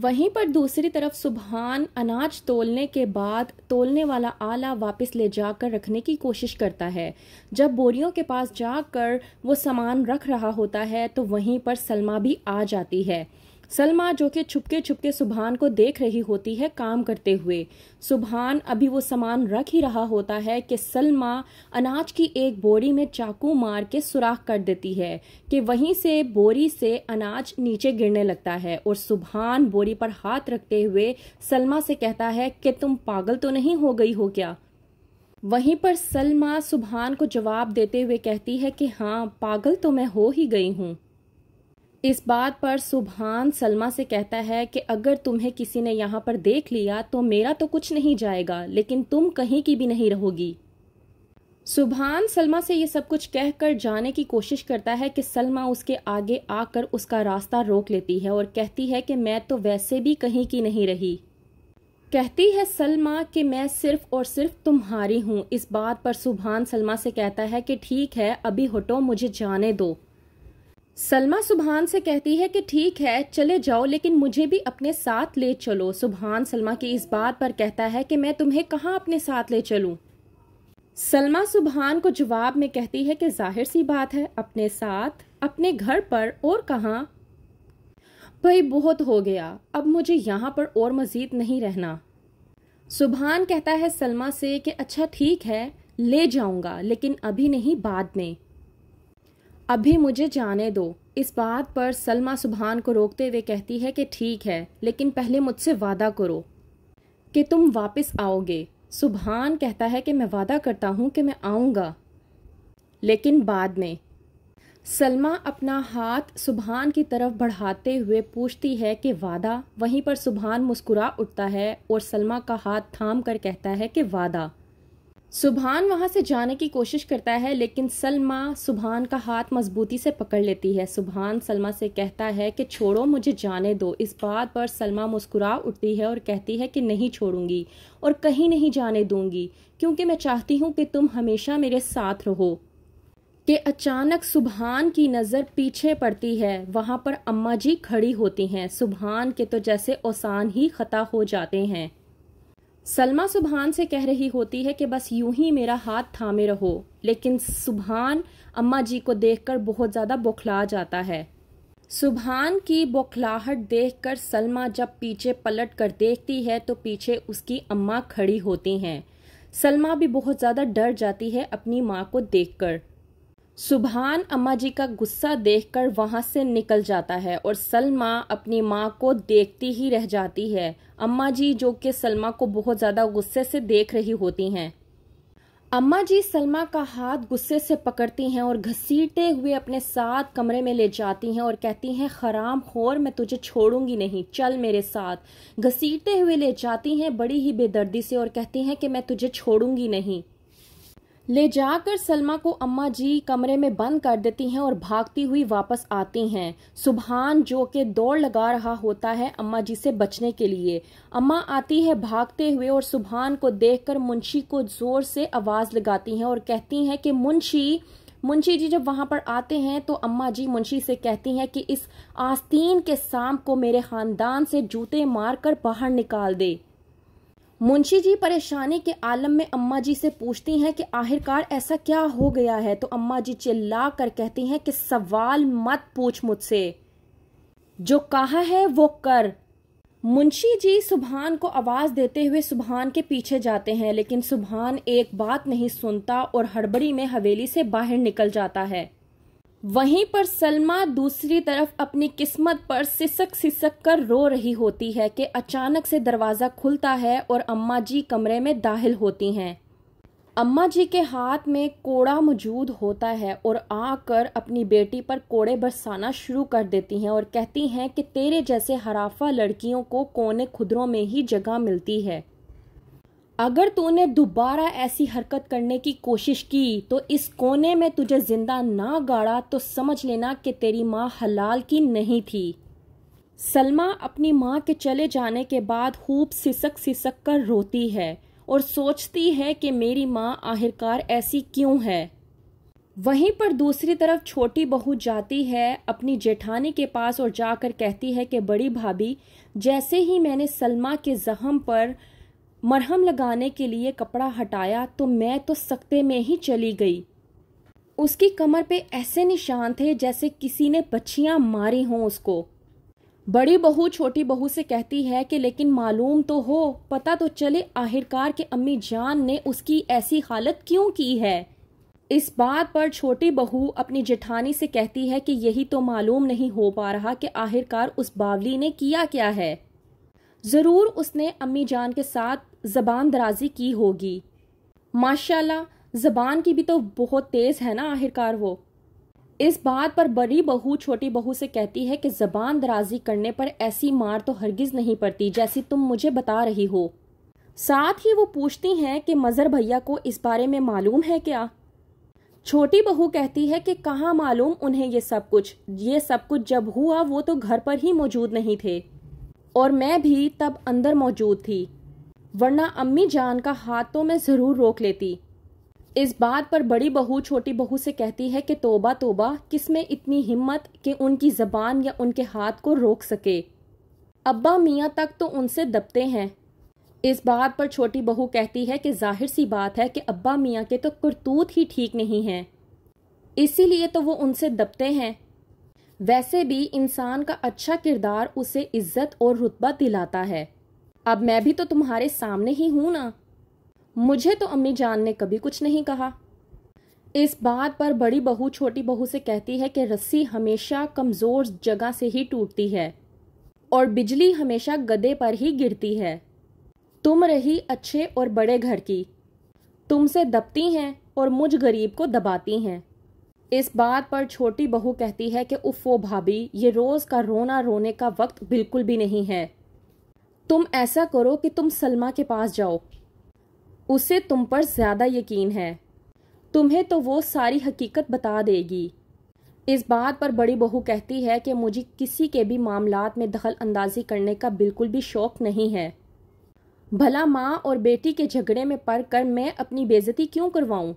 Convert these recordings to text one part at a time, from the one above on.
वहीं पर दूसरी तरफ सुबहान अनाज तोलने के बाद तोलने वाला आला वापस ले जाकर रखने की कोशिश करता है जब बोरियों के पास जाकर वो सामान रख रहा होता है तो वहीं पर सलमा भी आ जाती है सलमा जो कि छुपके छुपके सुबहान को देख रही होती है काम करते हुए सुबहान अभी वो सामान रख ही रहा होता है कि सलमा अनाज की एक बोरी में चाकू मार के सुराख कर देती है कि वहीं से बोरी से अनाज नीचे गिरने लगता है और सुबहान बोरी पर हाथ रखते हुए सलमा से कहता है कि तुम पागल तो नहीं हो गई हो क्या वहीं पर सलमा सुभान को जवाब देते हुए कहती है कि हाँ पागल तो मैं हो ही गई हूँ इस बात पर सुबहान सलमा से कहता है कि अगर तुम्हें किसी ने यहाँ पर देख लिया तो मेरा तो कुछ नहीं जाएगा लेकिन तुम कहीं की भी नहीं रहोगी सुबहान सलमा से ये सब कुछ कहकर जाने की कोशिश करता है कि सलमा उसके आगे आकर उसका रास्ता रोक लेती है और कहती है कि मैं तो वैसे भी कहीं की नहीं रही कहती है सलमा कि मैं सिर्फ और सिर्फ तुम्हारी हूँ इस बात पर सुबहान सलमा से कहता है कि ठीक है अभी हटो मुझे जाने दो सलमा सुबहान से कहती है कि ठीक है चले जाओ लेकिन मुझे भी अपने साथ ले चलो सुबहान सलमा की इस बात पर कहता है कि मैं तुम्हें कहाँ अपने साथ ले चलूँ सलमा सुबहान को जवाब में कहती है कि जाहिर सी बात है अपने साथ अपने घर पर और कहाँ भाई बहुत हो गया अब मुझे यहाँ पर और मज़ीद नहीं रहना सुबहान कहता है सलमा से कि अच्छा ठीक है ले जाऊँगा लेकिन अभी नहीं बाद में अभी मुझे जाने दो इस बात पर सलमा सुबहान को रोकते हुए कहती है कि ठीक है लेकिन पहले मुझसे वादा करो कि तुम वापस आओगे सुबहान कहता है कि मैं वादा करता हूँ कि मैं आऊँगा लेकिन बाद में सलमा अपना हाथ सुबहान की तरफ बढ़ाते हुए पूछती है कि वादा वहीं पर सुबहान मुस्कुरा उठता है और सलमा का हाथ थाम कर कहता है कि वादा सुभान वहाँ से जाने की कोशिश करता है लेकिन सलमा सुबहान का हाथ मजबूती से पकड़ लेती है सुभान सलमा से कहता है कि छोड़ो मुझे जाने दो इस बात पर सलमा मुस्कुरा उठती है और कहती है कि नहीं छोड़ूंगी और कहीं नहीं जाने दूंगी क्योंकि मैं चाहती हूँ कि तुम हमेशा मेरे साथ रहो कि अचानक सुबहान की नज़र पीछे पड़ती है वहाँ पर अम्मा जी खड़ी होती हैं सुबहान के तो जैसे औसान ही ख़ता हो जाते हैं सलमा सुबहान से कह रही होती है कि बस यूं ही मेरा हाथ थामे रहो लेकिन सुबहान अम्मा जी को देखकर बहुत ज़्यादा बौखला जाता है सुबहान की बौखलाहट देखकर सलमा जब पीछे पलट कर देखती है तो पीछे उसकी अम्मा खड़ी होती हैं सलमा भी बहुत ज़्यादा डर जाती है अपनी माँ को देखकर सुबहान अम्मा जी का गुस्सा देखकर वहां से निकल जाता है और सलमा अपनी माँ को देखती ही रह जाती है अम्मा जी जो कि सलमा को बहुत ज़्यादा गुस्से से देख रही होती हैं अम्मा जी सलमा का हाथ गुस्से से पकड़ती हैं और घसीटते हुए अपने साथ कमरे में ले जाती हैं और कहती हैं खराम खोर मैं तुझे छोड़ूंगी नहीं चल मेरे साथ घसीटते हुए ले जाती हैं बड़ी ही बेदर्दी से और कहती हैं कि मैं तुझे छोड़ूंगी नहीं ले जाकर सलमा को अम्मा जी कमरे में बंद कर देती हैं और भागती हुई वापस आती हैं सुबहान जो कि दौड़ लगा रहा होता है अम्मा जी से बचने के लिए अम्मा आती है भागते हुए और सुबहान को देखकर मुंशी को ज़ोर से आवाज़ लगाती हैं और कहती हैं कि मुंशी मुंशी जी जब वहाँ पर आते हैं तो अम्मा जी मुंशी से कहती हैं कि इस आस्तीन के सांप को मेरे ख़ानदान से जूते मारकर बाहर निकाल दे मुंशी जी परेशानी के आलम में अम्मा जी से पूछती हैं कि आखिरकार ऐसा क्या हो गया है तो अम्मा जी चिल्ला कर कहती हैं कि सवाल मत पूछ मुझसे जो कहा है वो कर मुंशी जी सुबहान को आवाज देते हुए सुबहान के पीछे जाते हैं लेकिन सुबहान एक बात नहीं सुनता और हड़बड़ी में हवेली से बाहर निकल जाता है वहीं पर सलमा दूसरी तरफ अपनी किस्मत पर सिसक सिसक कर रो रही होती है कि अचानक से दरवाज़ा खुलता है और अम्मा जी कमरे में दाखिल होती हैं अम्मा जी के हाथ में कोड़ा मौजूद होता है और आकर अपनी बेटी पर कोड़े बरसाना शुरू कर देती हैं और कहती हैं कि तेरे जैसे हराफा लड़कियों को कोने खुदरों में ही जगह मिलती है अगर तूने दोबारा ऐसी हरकत करने की कोशिश की तो इस कोने में तुझे जिंदा ना गाड़ा तो समझ लेना कि तेरी माँ हलाल की नहीं थी सलमा अपनी माँ के चले जाने के बाद खूब सिसक सिसक कर रोती है और सोचती है कि मेरी माँ आखिरकार ऐसी क्यों है वहीं पर दूसरी तरफ छोटी बहू जाती है अपनी जेठानी के पास और जाकर कहती है कि बड़ी भाभी जैसे ही मैंने सलमा के जहम पर मरहम लगाने के लिए कपड़ा हटाया तो मैं तो सकते में ही चली गई उसकी कमर पे ऐसे निशान थे जैसे किसी ने बच्चियां मारी हों उसको बड़ी बहू छोटी बहू से कहती है कि लेकिन मालूम तो हो पता तो चले आखिरकार के अम्मी जान ने उसकी ऐसी हालत क्यों की है इस बात पर छोटी बहू अपनी जेठानी से कहती है कि यही तो मालूम नहीं हो पा रहा कि आखिरकार उस बावली ने किया क्या है ज़रूर उसने अम्मी जान के साथ ज़बान दराजी की होगी माशाल्लाह ज़बान की भी तो बहुत तेज़ है ना आखिरकार वो इस बात पर बड़ी बहू छोटी बहू से कहती है कि ज़बान दराजी करने पर ऐसी मार तो हरगिज़ नहीं पड़ती जैसी तुम मुझे बता रही हो साथ ही वो पूछती हैं कि मज़र भैया को इस बारे में मालूम है क्या छोटी बहू कहती है कि कहाँ मालूम उन्हें ये सब कुछ ये सब कुछ जब हुआ वो तो घर पर ही मौजूद नहीं थे और मैं भी तब अंदर मौजूद थी वरना अम्मी जान का हाथ तो मैं ज़रूर रोक लेती इस बात पर बड़ी बहू छोटी बहू से कहती है कि तोबा तोबा किस में इतनी हिम्मत कि उनकी ज़बान या उनके हाथ को रोक सके अब्बा मियाँ तक तो उनसे दबते हैं इस बात पर छोटी बहू कहती है कि जाहिर सी बात है कि अब्बा मियाँ के तो करतूत ही ठीक नहीं हैं इसीलिए तो वो उनसे दबते हैं वैसे भी इंसान का अच्छा किरदार उसे इज्जत और रुतबा दिलाता है अब मैं भी तो तुम्हारे सामने ही हूं ना मुझे तो अम्मी जान ने कभी कुछ नहीं कहा इस बात पर बड़ी बहू छोटी बहू से कहती है कि रस्सी हमेशा कमज़ोर जगह से ही टूटती है और बिजली हमेशा गदे पर ही गिरती है तुम रही अच्छे और बड़े घर की तुमसे दबती हैं और मुझ गरीब को दबाती हैं इस बात पर छोटी बहू कहती है कि उफ़ो भाभी ये रोज़ का रोना रोने का वक्त बिल्कुल भी नहीं है तुम ऐसा करो कि तुम सलमा के पास जाओ उसे तुम पर ज़्यादा यकीन है तुम्हें तो वो सारी हकीकत बता देगी इस बात पर बड़ी बहू कहती है कि मुझे किसी के भी मामलात में दखल अंदाजी करने का बिल्कुल भी शौक़ नहीं है भला माँ और बेटी के झगड़े में पढ़ कर मैं अपनी बेजती क्यों करवाऊँ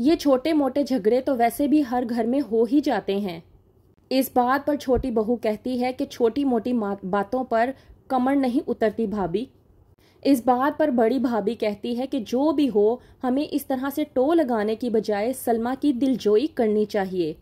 ये छोटे मोटे झगड़े तो वैसे भी हर घर में हो ही जाते हैं इस बात पर छोटी बहू कहती है कि छोटी मोटी बातों पर कमर नहीं उतरती भाभी इस बात पर बड़ी भाभी कहती है कि जो भी हो हमें इस तरह से टो लगाने की बजाय सलमा की दिलजोई करनी चाहिए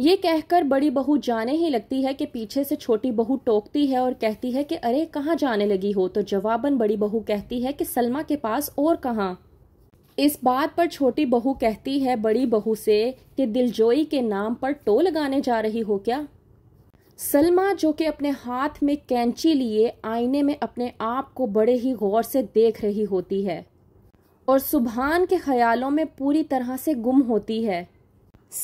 ये कहकर बड़ी बहू जाने ही लगती है कि पीछे से छोटी बहू टोकती है और कहती है कि अरे कहाँ जाने लगी हो तो जवाबन बड़ी बहू कहती है कि सलमा के पास और कहाँ इस बात पर छोटी बहू कहती है बड़ी बहू से कि दिलजोई के नाम पर टो लगाने जा रही हो क्या सलमा जो कि अपने हाथ में कैंची लिए आईने में अपने आप को बड़े ही गौर से देख रही होती है और सुबहान के ख्यालों में पूरी तरह से गुम होती है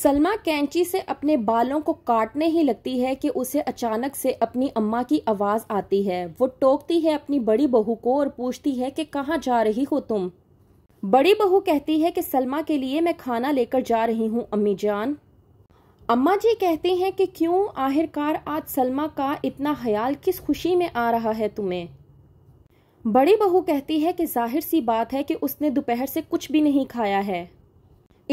सलमा कैंची से अपने बालों को काटने ही लगती है कि उसे अचानक से अपनी अम्मा की आवाज़ आती है वो टोकती है अपनी बड़ी बहू को और पूछती है कि कहाँ जा रही हो तुम बड़ी बहू कहती है कि सलमा के लिए मैं खाना लेकर जा रही हूँ अम्मी जान अम्मा जी कहते हैं कि क्यों आखिरकार आज सलमा का इतना ख्याल किस खुशी में आ रहा है तुम्हें बड़ी बहू कहती है कि जाहिर सी बात है कि उसने दोपहर से कुछ भी नहीं खाया है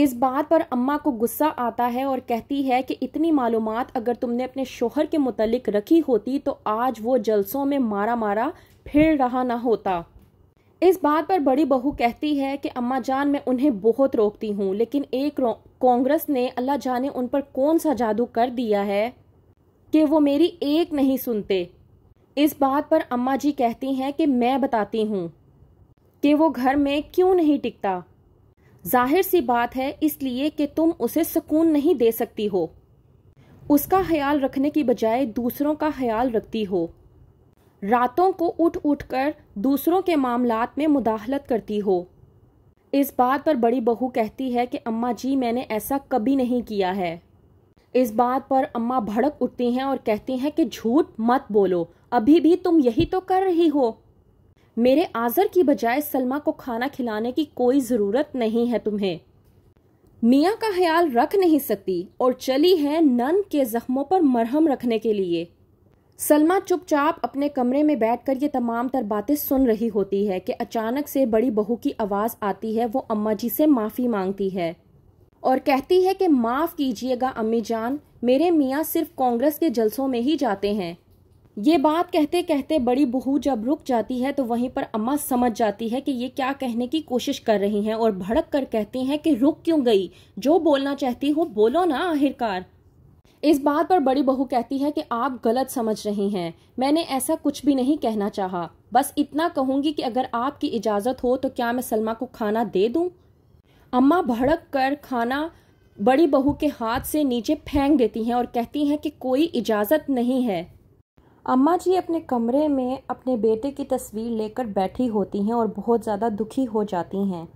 इस बात पर अम्मा को गुस्सा आता है और कहती है कि इतनी मालूम अगर तुमने अपने शोहर के मुतलिक रखी होती तो आज वो जलसों में मारा मारा फिर रहा ना होता इस बात पर बड़ी बहू कहती है कि अम्मा जान मैं उन्हें बहुत रोकती हूँ लेकिन एक कांग्रेस ने अल्लाह जाने उन पर कौन सा जादू कर दिया है कि वो मेरी एक नहीं सुनते इस बात पर अम्मा जी कहती हैं कि मैं बताती हूँ कि वो घर में क्यों नहीं टिकता जाहिर सी बात है इसलिए कि तुम उसे सुकून नहीं दे सकती हो उसका ख्याल रखने की बजाय दूसरों का ख्याल रखती हो रातों को उठ उठकर दूसरों के मामलात में मुदाहलत करती हो इस बात पर बड़ी बहू कहती है कि अम्मा जी मैंने ऐसा कभी नहीं किया है इस बात पर अम्मा भड़क उठती हैं और कहती हैं कि झूठ मत बोलो अभी भी तुम यही तो कर रही हो मेरे आज़र की बजाय सलमा को खाना खिलाने की कोई ज़रूरत नहीं है तुम्हें मियाँ का ख्याल रख नहीं सकती और चली है नन के जख्मों पर मरहम रखने के लिए सलमा चुपचाप अपने कमरे में बैठकर ये तमाम तर बातें सुन रही होती है कि अचानक से बड़ी बहू की आवाज़ आती है वो अम्मा जी से माफ़ी मांगती है और कहती है कि माफ़ कीजिएगा अम्मी जान मेरे मियाँ सिर्फ कांग्रेस के जलसों में ही जाते हैं ये बात कहते कहते बड़ी बहू जब रुक जाती है तो वहीं पर अम्मा समझ जाती है कि ये क्या कहने की कोशिश कर रही हैं और भड़क कर कहती हैं कि रुक क्यों गई जो बोलना चाहती हो बोलो ना आखिरकार इस बात पर बड़ी बहू कहती है कि आप गलत समझ रही हैं मैंने ऐसा कुछ भी नहीं कहना चाहा बस इतना कहूंगी कि अगर आपकी इजाज़त हो तो क्या मैं सलमा को खाना दे दूं? अम्मा भड़क कर खाना बड़ी बहू के हाथ से नीचे फेंक देती हैं और कहती हैं कि कोई इजाज़त नहीं है अम्मा जी अपने कमरे में अपने बेटे की तस्वीर लेकर बैठी होती हैं और बहुत ज़्यादा दुखी हो जाती हैं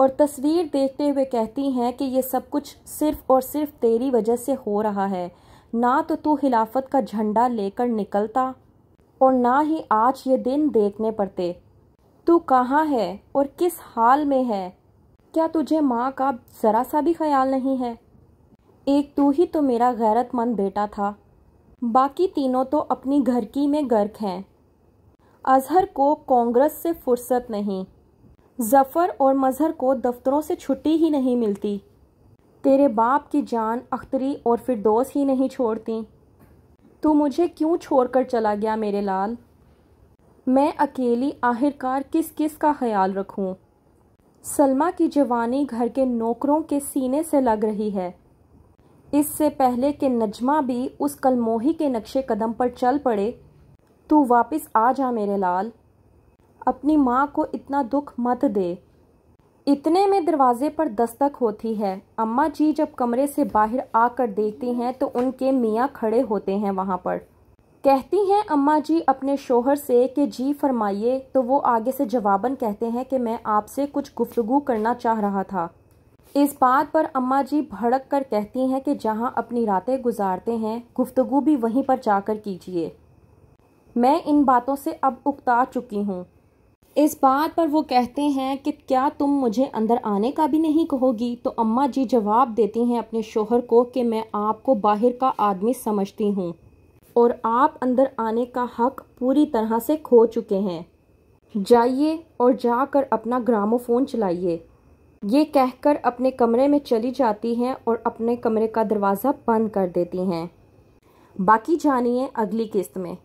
और तस्वीर देखते हुए कहती हैं कि ये सब कुछ सिर्फ और सिर्फ तेरी वजह से हो रहा है ना तो तू खिलाफत का झंडा लेकर निकलता और ना ही आज ये दिन देखने पड़ते तू कहाँ है और किस हाल में है क्या तुझे माँ का ज़रा सा भी ख्याल नहीं है एक तू ही तो मेरा गैरतमंद बेटा था बाकी तीनों तो अपनी घर की में गर्क हैं अजहर को कांग्रेस से फुर्सत नहीं जफ़र और मज़हर को दफ्तरों से छुट्टी ही नहीं मिलती तेरे बाप की जान अख्तरी और फिर दोस्त ही नहीं छोड़ती तू मुझे क्यों छोड़कर चला गया मेरे लाल मैं अकेली आखिरकार किस किस का ख्याल रखूं? सलमा की जवानी घर के नौकरों के सीने से लग रही है इससे पहले कि नजमा भी उस कलमोही के नक्शे कदम पर चल पड़े तू वापस आ जा मेरे लाल अपनी माँ को इतना दुख मत दे इतने में दरवाजे पर दस्तक होती है अम्मा जी जब कमरे से बाहर आकर देखती हैं तो उनके मियाँ खड़े होते हैं वहाँ पर कहती हैं अम्मा जी अपने शोहर से कि जी फरमाइए तो वो आगे से जवाबन कहते हैं कि मैं आपसे कुछ गुफ्तगु करना चाह रहा था इस बात पर अम्मा जी भड़क कर कहती हैं कि जहाँ अपनी रातें गुजारते हैं गुफ्तगु भी वहीं पर जाकर कीजिए मैं इन बातों से अब उकता चुकी हूँ इस बात पर वो कहते हैं कि क्या तुम मुझे अंदर आने का भी नहीं कहोगी तो अम्मा जी जवाब देती हैं अपने शोहर को कि मैं आपको बाहर का आदमी समझती हूँ और आप अंदर आने का हक पूरी तरह से खो चुके हैं जाइए और जाकर अपना ग्रामोफोन चलाइए ये कहकर अपने कमरे में चली जाती हैं और अपने कमरे का दरवाज़ा बंद कर देती हैं बाकी जानिए अगली किस्त में